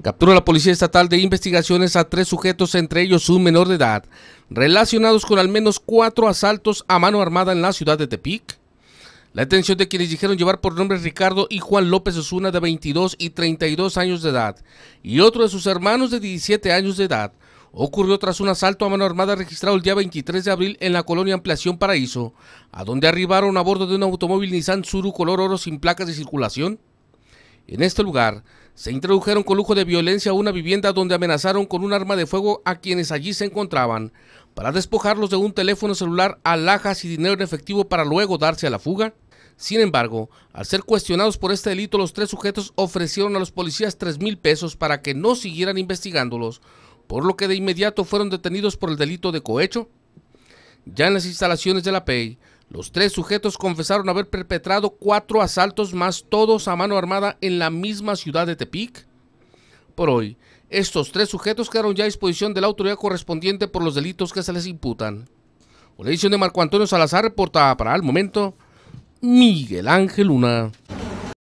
Capturó la Policía Estatal de Investigaciones a tres sujetos, entre ellos un menor de edad, relacionados con al menos cuatro asaltos a mano armada en la ciudad de Tepic. La detención de quienes dijeron llevar por nombre Ricardo y Juan López Osuna de 22 y 32 años de edad y otro de sus hermanos de 17 años de edad ocurrió tras un asalto a mano armada registrado el día 23 de abril en la colonia Ampliación Paraíso, a donde arribaron a bordo de un automóvil Nissan Suru color oro sin placas de circulación en este lugar se introdujeron con lujo de violencia a una vivienda donde amenazaron con un arma de fuego a quienes allí se encontraban para despojarlos de un teléfono celular, alhajas y dinero en efectivo para luego darse a la fuga. Sin embargo, al ser cuestionados por este delito, los tres sujetos ofrecieron a los policías tres mil pesos para que no siguieran investigándolos, por lo que de inmediato fueron detenidos por el delito de cohecho. Ya en las instalaciones de la PEI, los tres sujetos confesaron haber perpetrado cuatro asaltos más todos a mano armada en la misma ciudad de Tepic. Por hoy, estos tres sujetos quedaron ya a disposición de la autoridad correspondiente por los delitos que se les imputan. Una edición de Marco Antonio Salazar reportada para el momento Miguel Ángel Luna.